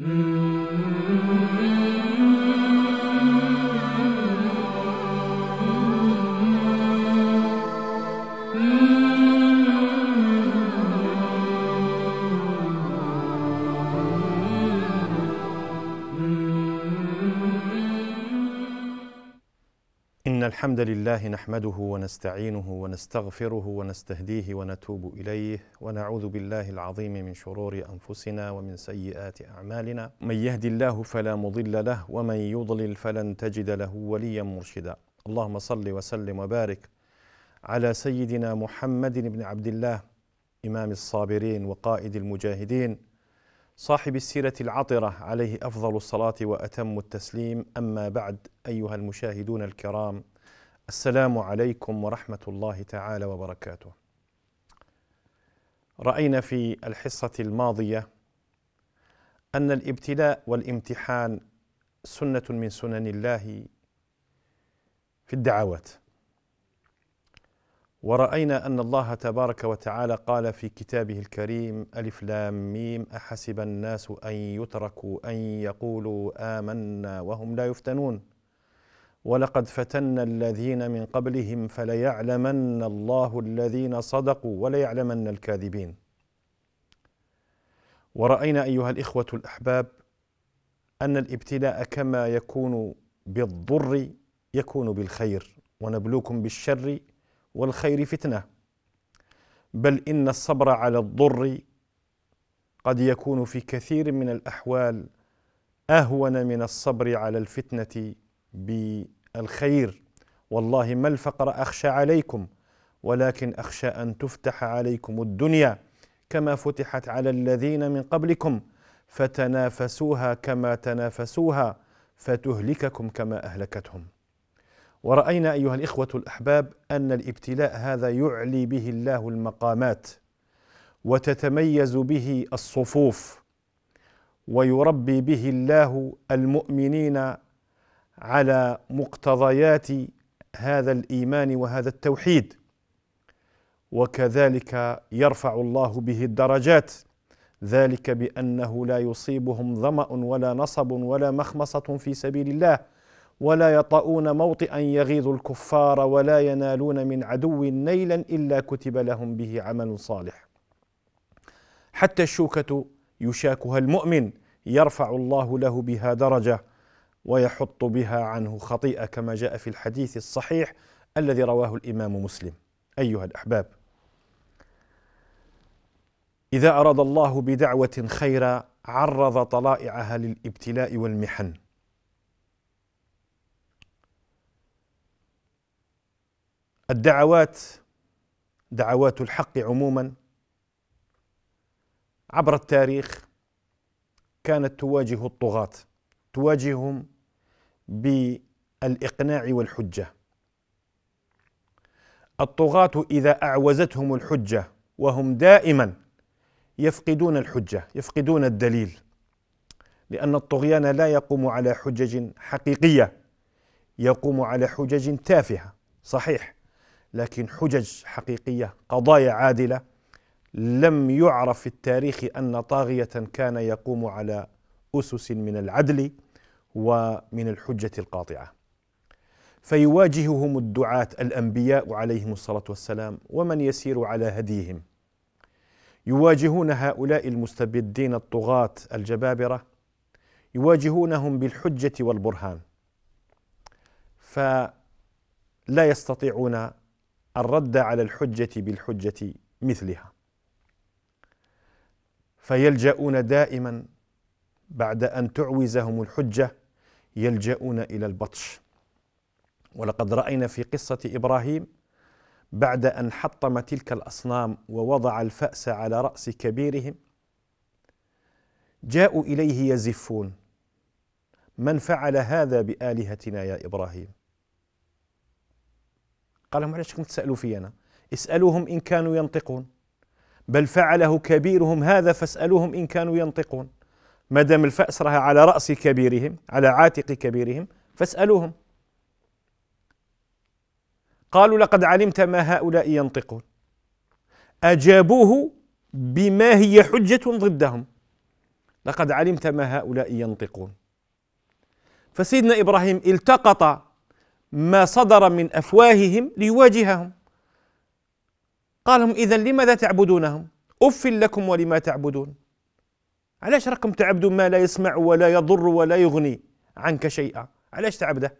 Mm-hmm. الحمد لله نحمده ونستعينه ونستغفره ونستهديه ونتوب اليه ونعوذ بالله العظيم من شرور انفسنا ومن سيئات اعمالنا من يهد الله فلا مضل له ومن يضلل فلن تجد له وليا مرشدا اللهم صل وسلم وبارك على سيدنا محمد بن عبد الله امام الصابرين وقائد المجاهدين صاحب السيره العطره عليه افضل الصلاه واتم التسليم اما بعد ايها المشاهدون الكرام السلام عليكم ورحمه الله تعالى وبركاته راينا في الحصه الماضيه ان الابتلاء والامتحان سنه من سنن الله في الدعوات ورأينا أن الله تبارك وتعالى قال في كتابه الكريم ألف لام ميم أحسب الناس أن يتركوا أن يقولوا آمنا وهم لا يفتنون ولقد فتنا الذين من قبلهم فليعلمن الله الذين صدقوا وليعلمن الكاذبين وراينا ايها الاخوه الاحباب ان الابتلاء كما يكون بالضر يكون بالخير ونبلوكم بالشر والخير فتنه بل ان الصبر على الضر قد يكون في كثير من الاحوال اهون من الصبر على الفتنه بالخير والله ما الفقر اخشى عليكم ولكن اخشى ان تفتح عليكم الدنيا كما فتحت على الذين من قبلكم فتنافسوها كما تنافسوها فتهلككم كما اهلكتهم وراينا ايها الاخوه الاحباب ان الابتلاء هذا يعلي به الله المقامات وتتميز به الصفوف ويربي به الله المؤمنين على مقتضيات هذا الايمان وهذا التوحيد وكذلك يرفع الله به الدرجات ذلك بانه لا يصيبهم ظما ولا نصب ولا مخمصه في سبيل الله ولا يطؤون موطئا يغيظ الكفار ولا ينالون من عدو نيلا الا كتب لهم به عمل صالح حتى الشوكه يشاكها المؤمن يرفع الله له بها درجه ويحط بها عنه خطيئه كما جاء في الحديث الصحيح الذي رواه الامام مسلم ايها الاحباب اذا اراد الله بدعوه خيرا عرض طلائعها للابتلاء والمحن الدعوات دعوات الحق عموما عبر التاريخ كانت تواجه الطغاة تواجههم بالاقناع والحجه الطغاه اذا اعوزتهم الحجه وهم دائما يفقدون الحجه يفقدون الدليل لان الطغيان لا يقوم على حجج حقيقيه يقوم على حجج تافهه صحيح لكن حجج حقيقيه قضايا عادله لم يعرف في التاريخ ان طاغيه كان يقوم على اسس من العدل ومن الحجة القاطعة فيواجههم الدعاة الأنبياء عليهم الصلاة والسلام ومن يسير على هديهم يواجهون هؤلاء المستبدين الطغاة الجبابرة يواجهونهم بالحجة والبرهان فلا يستطيعون الرد على الحجة بالحجة مثلها فيلجؤون دائما بعد أن تعوزهم الحجة يلجؤون الى البطش ولقد راينا في قصه ابراهيم بعد ان حطم تلك الاصنام ووضع الفاس على راس كبيرهم جاءوا اليه يزفون من فعل هذا بالهتنا يا ابراهيم قال لهم علاش كنت تسالوا في انا اسالوهم ان كانوا ينطقون بل فعله كبيرهم هذا فاسالوهم ان كانوا ينطقون ما دام الفأس راها على رأس كبيرهم على عاتق كبيرهم فاسألوهم قالوا لقد علمت ما هؤلاء ينطقون أجابوه بما هي حجة ضدهم لقد علمت ما هؤلاء ينطقون فسيدنا إبراهيم التقط ما صدر من أفواههم ليواجههم قالهم إذا لماذا تعبدونهم أف لكم ولما تعبدون علاش راكم تعبدوا ما لا يسمع ولا يضر ولا يغني عنك شيئا علاش تعبده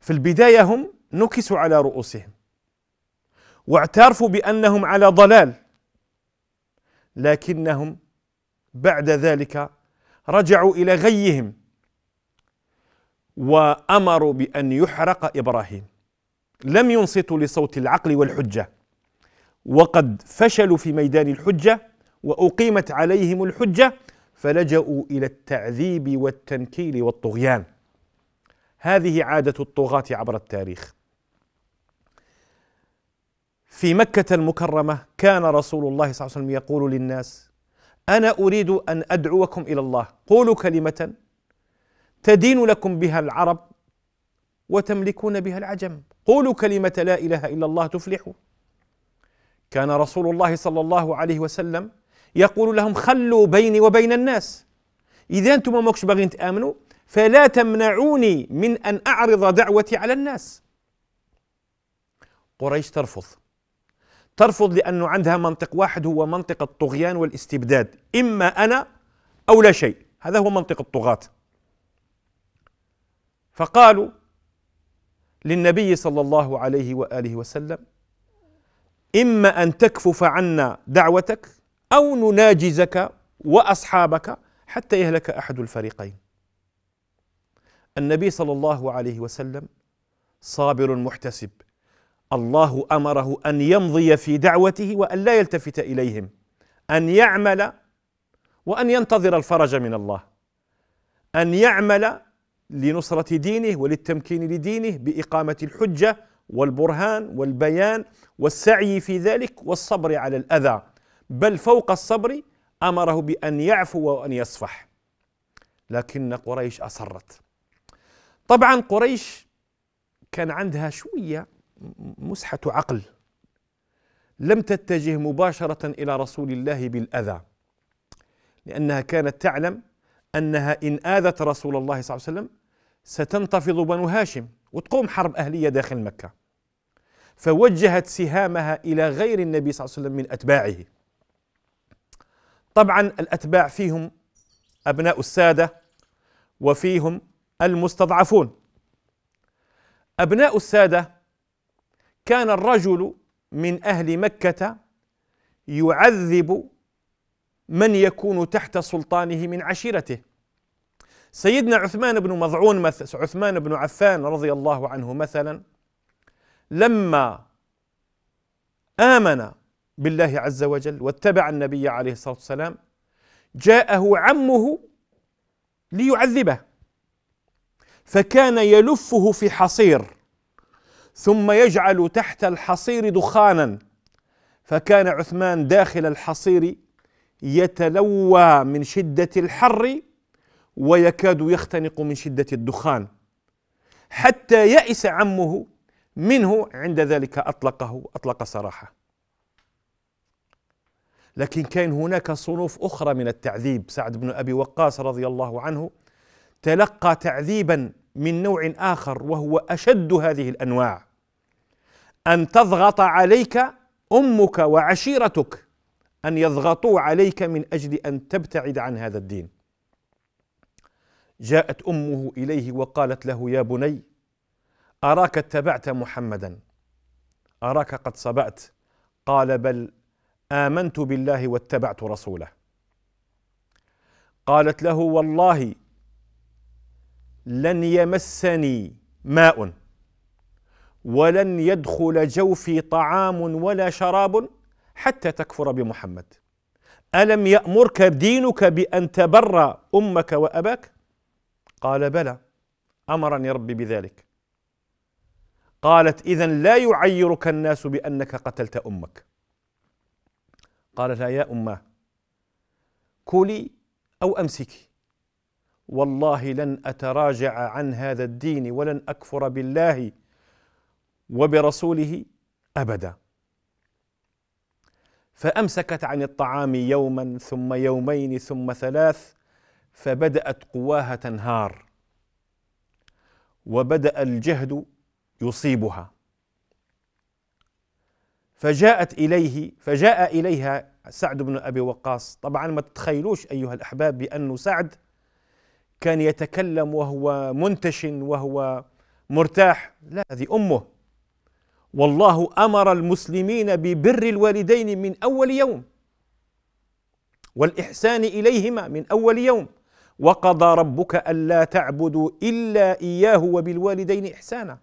في البداية هم نكسوا على رؤوسهم واعترفوا بأنهم على ضلال لكنهم بعد ذلك رجعوا إلى غيهم وأمروا بأن يحرق إبراهيم لم ينصتوا لصوت العقل والحجة وقد فشلوا في ميدان الحجة واقيمت عليهم الحجه فلجأوا الى التعذيب والتنكيل والطغيان. هذه عاده الطغاة عبر التاريخ. في مكة المكرمة كان رسول الله صلى الله عليه وسلم يقول للناس: أنا أريد أن أدعوكم إلى الله، قولوا كلمة تدين لكم بها العرب وتملكون بها العجم، قولوا كلمة لا إله إلا الله تفلحوا. كان رسول الله صلى الله عليه وسلم يقول لهم خلوا بيني وبين الناس إذا أنتم ماكش باغيين تآمنوا فلا تمنعوني من أن أعرض دعوتي على الناس قريش ترفض ترفض لأنه عندها منطق واحد هو منطق الطغيان والاستبداد إما أنا أو لا شيء هذا هو منطق الطغاة فقالوا للنبي صلى الله عليه وآله وسلم إما أن تكفف عنا دعوتك أو نناجزك وأصحابك حتى يهلك أحد الفريقين النبي صلى الله عليه وسلم صابر محتسب الله امره ان يمضي في دعوته وان لا يلتفت اليهم ان يعمل وان ينتظر الفرج من الله ان يعمل لنصره دينه وللتمكين لدينه باقامه الحجه والبرهان والبيان والسعي في ذلك والصبر على الاذى بل فوق الصبر امره بان يعفو وان يصفح لكن قريش اصرت طبعا قريش كان عندها شويه مسحه عقل لم تتجه مباشره الى رسول الله بالاذى لانها كانت تعلم انها ان اذت رسول الله صلى الله عليه وسلم ستنتفض بنو هاشم وتقوم حرب اهليه داخل مكه فوجهت سهامها الى غير النبي صلى الله عليه وسلم من اتباعه طبعا الأتباع فيهم أبناء السادة وفيهم المستضعفون أبناء السادة كان الرجل من أهل مكة يعذب من يكون تحت سلطانه من عشيرته سيدنا عثمان بن مضعون مثل عثمان بن عفان رضي الله عنه مثلا لما آمن بالله عز وجل واتبع النبي عليه الصلاه والسلام جاءه عمه ليعذبه فكان يلفه في حصير ثم يجعل تحت الحصير دخانا فكان عثمان داخل الحصير يتلوى من شده الحر ويكاد يختنق من شده الدخان حتى يئس عمه منه عند ذلك اطلقه اطلق سراحه لكن كان هناك صنوف أخرى من التعذيب سعد بن أبي وقاص رضي الله عنه تلقى تعذيبا من نوع آخر وهو أشد هذه الأنواع أن تضغط عليك أمك وعشيرتك أن يضغطوا عليك من أجل أن تبتعد عن هذا الدين جاءت أمه إليه وقالت له يا بني أراك اتبعت محمدا أراك قد صبأت قال بل امنت بالله واتبعت رسوله قالت له والله لن يمسني ماء ولن يدخل جوفي طعام ولا شراب حتى تكفر بمحمد الم يامرك دينك بان تبر امك واباك قال بلى امرني ربي بذلك قالت اذا لا يعيرك الناس بانك قتلت امك قالت يا أماه كلي أو أمسكي والله لن أتراجع عن هذا الدين ولن أكفر بالله وبرسوله أبدا فأمسكت عن الطعام يوما ثم يومين ثم ثلاث فبدأت قواها تنهار وبدأ الجهد يصيبها فجاءت إليه فجاء إليها سعد بن أبي وقاص طبعا ما تتخيلوش أيها الأحباب بأن سعد كان يتكلم وهو منتشن وهو مرتاح لا هذه أمه والله أمر المسلمين ببر الوالدين من أول يوم والإحسان إليهما من أول يوم وقضى ربك ألا تعبدوا إلا إياه وبالوالدين إحسانا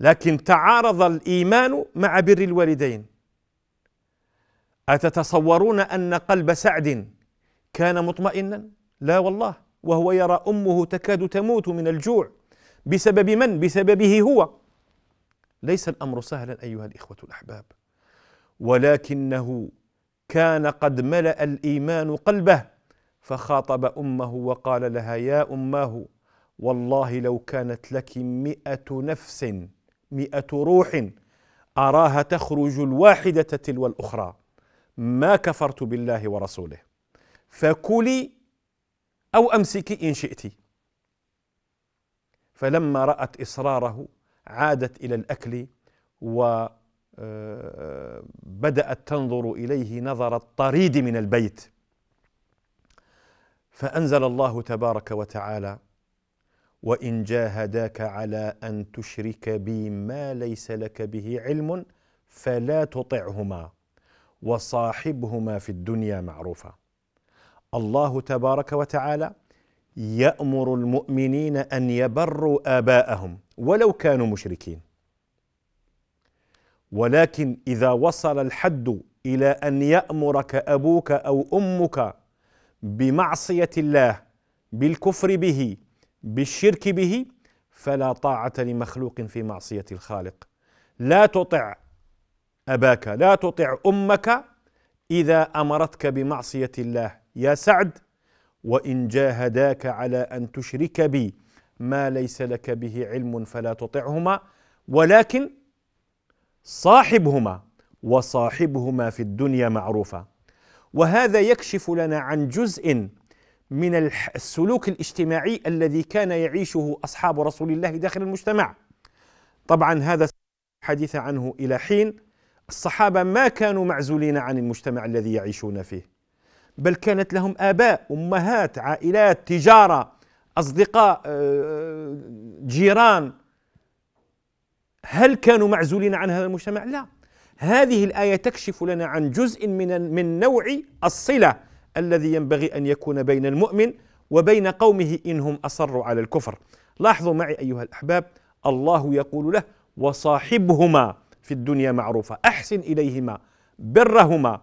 لكن تعارض الايمان مع بر الوالدين اتتصورون ان قلب سعد كان مطمئنا لا والله وهو يرى امه تكاد تموت من الجوع بسبب من بسببه هو ليس الامر سهلا ايها الاخوه الاحباب ولكنه كان قد ملا الايمان قلبه فخاطب امه وقال لها يا اماه والله لو كانت لك مئه نفس مئة روح أراها تخرج الواحدة تلو الأخرى ما كفرت بالله ورسوله فكلي أو أمسكي إن شئت فلما رأت إصراره عادت إلى الأكل وبدأت آه، تنظر إليه نظر الطريد من البيت فأنزل الله تبارك وتعالى وان جاهداك على ان تشرك بي ما ليس لك به علم فلا تطعهما وصاحبهما في الدنيا معروفا الله تبارك وتعالى يامر المؤمنين ان يبروا اباءهم ولو كانوا مشركين ولكن اذا وصل الحد الى ان يامرك ابوك او امك بمعصيه الله بالكفر به بالشرك به فلا طاعة لمخلوق في معصية الخالق لا تطع أباك لا تطع أمك إذا أمرتك بمعصية الله يا سعد وإن جاهداك على أن تشرك بي ما ليس لك به علم فلا تطعهما ولكن صاحبهما وصاحبهما في الدنيا معروفا وهذا يكشف لنا عن جزء من السلوك الاجتماعي الذي كان يعيشه اصحاب رسول الله داخل المجتمع. طبعا هذا حديث عنه الى حين الصحابه ما كانوا معزولين عن المجتمع الذي يعيشون فيه. بل كانت لهم اباء، امهات، عائلات، تجاره، اصدقاء، آه، جيران. هل كانوا معزولين عن هذا المجتمع؟ لا. هذه الايه تكشف لنا عن جزء من من نوع الصله الذي ينبغي أن يكون بين المؤمن وبين قومه إنهم أصروا على الكفر لاحظوا معي أيها الأحباب الله يقول له وصاحبهما في الدنيا معروفة أحسن إليهما برهما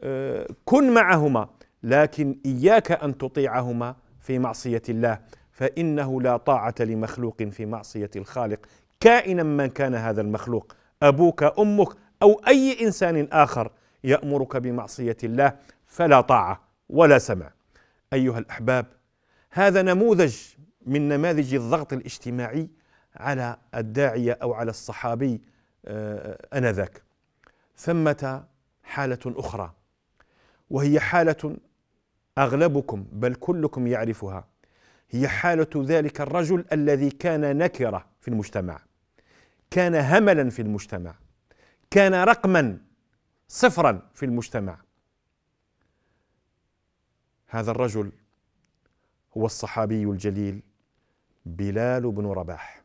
آه، كن معهما لكن إياك أن تطيعهما في معصية الله فإنه لا طاعة لمخلوق في معصية الخالق كائنا من كان هذا المخلوق أبوك أمك أو أي إنسان آخر يأمرك بمعصية الله فلا طاعه ولا سمع ايها الاحباب هذا نموذج من نماذج الضغط الاجتماعي على الداعيه او على الصحابي آه، انذاك ثمه حاله اخرى وهي حاله اغلبكم بل كلكم يعرفها هي حاله ذلك الرجل الذي كان نكره في المجتمع كان هملا في المجتمع كان رقما صفرا في المجتمع هذا الرجل هو الصحابي الجليل بلال بن رباح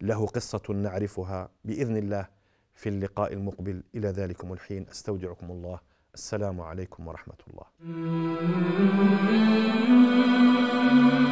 له قصة نعرفها بإذن الله في اللقاء المقبل إلى ذلكم الحين أستودعكم الله السلام عليكم ورحمة الله